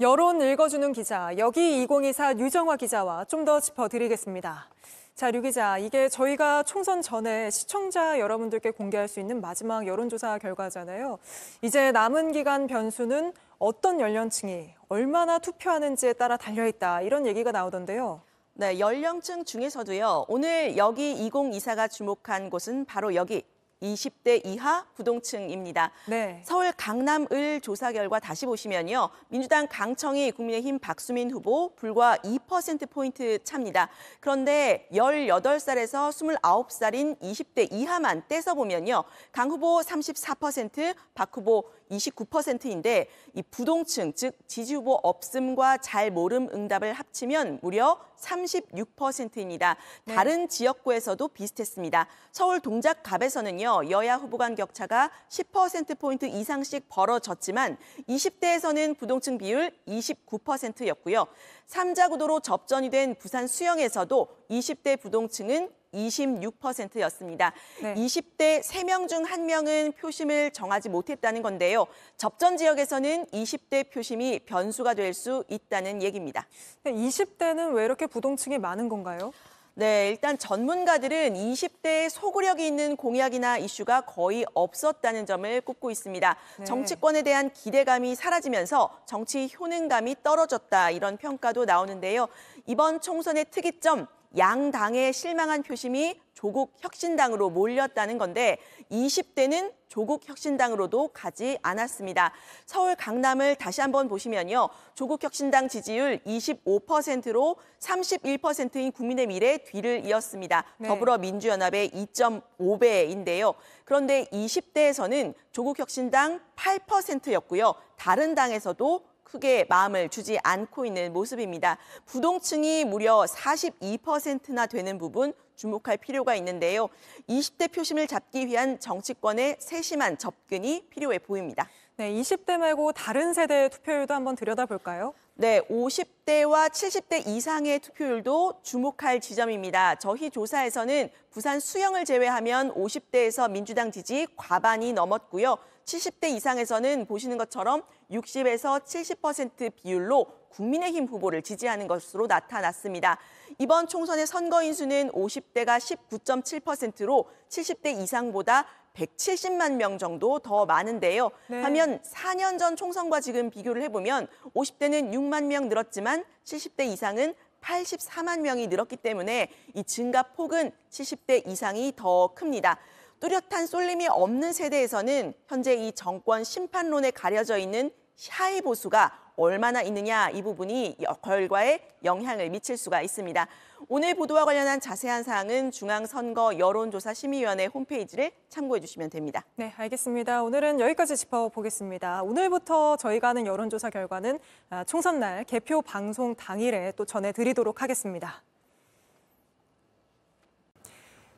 여론 읽어주는 기자, 여기 2024 유정화 기자와 좀 더 짚어드리겠습니다. 자, 류 기자, 이게 저희가 총선 전에 시청자 여러분들께 공개할 수 있는 마지막 여론조사 결과잖아요. 이제 남은 기간 변수는 어떤 연령층이 얼마나 투표하는지에 따라 달려있다, 이런 얘기가 나오던데요. 네, 연령층 중에서도요. 오늘 여기 2024가 주목한 곳은 바로 여기 20대 이하 부동층입니다. 네. 서울 강남을 조사 결과 다시 보시면요. 민주당 강청희 국민의힘 박수민 후보 불과 2%포인트 차입니다. 그런데 18살에서 29살인 20대 이하만 떼서 보면요. 강 후보 34%, 박 후보 29%인데 이 부동층 즉 지지 후보 없음과 잘 모름 응답을 합치면 무려 36%입니다. 다른 지역구에서도 비슷했습니다. 서울 동작갑에서는요. 여야 후보 간 격차가 10%포인트 이상씩 벌어졌지만 20대에서는 부동층 비율 29%였고요. 삼자 구도로 접전이 된 부산 수영에서도 20대 부동층은 26%였습니다. 네. 20대 3명 중 1명은 표심을 정하지 못했다는 건데요. 접전 지역에서는 20대 표심이 변수가 될 수 있다는 얘기입니다. 20대는 왜 이렇게 부동층이 많은 건가요? 네, 일단 전문가들은 20대의 소구력이 있는 공약이나 이슈가 거의 없었다는 점을 꼽고 있습니다. 네. 정치권에 대한 기대감이 사라지면서 정치 효능감이 떨어졌다 이런 평가도 나오는데요. 이번 총선의 특이점 양당의 실망한 표심이 조국 혁신당으로 몰렸다는 건데 20대는 조국 혁신당으로도 가지 않았습니다. 서울 강남을 다시 한번 보시면요. 조국 혁신당 지지율 25%로 31%인 국민의 미래 뒤를 이었습니다. 네. 더불어민주연합의 2.5배인데요. 그런데 20대에서는 조국 혁신당 8%였고요. 다른 당에서도 크게 마음을 주지 않고 있는 모습입니다. 부동층이 무려 42%나 되는 부분 주목할 필요가 있는데요. 20대 표심을 잡기 위한 정치권의 세심한 접근이 필요해 보입니다. 네, 20대 말고 다른 세대의 투표율도 한번 들여다볼까요? 네, 50대와 70대 이상의 투표율도 주목할 지점입니다. 저희 조사에서는 부산 수영을 제외하면 50대에서 민주당 지지 과반이 넘었고요. 70대 이상에서는 보시는 것처럼 60에서 70% 비율로 국민의힘 후보를 지지하는 것으로 나타났습니다. 이번 총선의 선거인수는 50대가 19.7%로 70대 이상보다 170만 명 정도 더 많은데요. 네. 반면 4년 전 총선과 지금 비교를 해보면 50대는 6만 명 늘었지만 70대 이상은 84만 명이 늘었기 때문에 이 증가 폭은 70대 이상이 더 큽니다. 뚜렷한 쏠림이 없는 세대에서는 현재 이 정권 심판론에 가려져 있는 샤이 보수가 얼마나 있느냐 이 부분이 결과에 영향을 미칠 수가 있습니다. 오늘 보도와 관련한 자세한 사항은 중앙선거 여론조사 심의위원회 홈페이지를 참고해 주시면 됩니다. 네, 알겠습니다. 오늘은 여기까지 짚어보겠습니다. 오늘부터 저희가 하는 여론조사 결과는 아, 총선 날 개표 방송 당일에 또 전해드리도록 하겠습니다.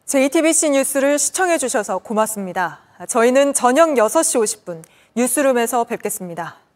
JTBC 뉴스를 시청해 주셔서 고맙습니다. 저희는 저녁 6시 50분 뉴스룸에서 뵙겠습니다.